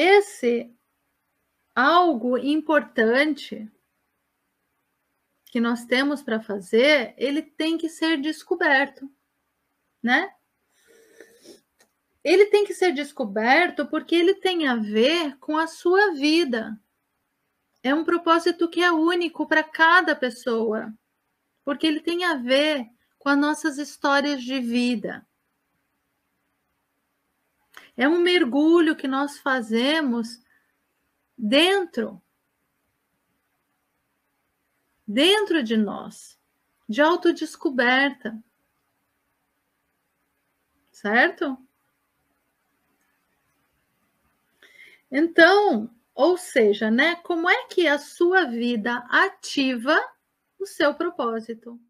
Esse algo importante que nós temos para fazer, ele tem que ser descoberto, né? Ele tem que ser descoberto porque ele tem a ver com a sua vida. É um propósito que é único para cada pessoa, porque ele tem a ver com as nossas histórias de vida. É um mergulho que nós fazemos dentro dentro de nós, de autodescoberta. Certo? Então, ou seja, né, como é que a sua vida ativa o seu propósito?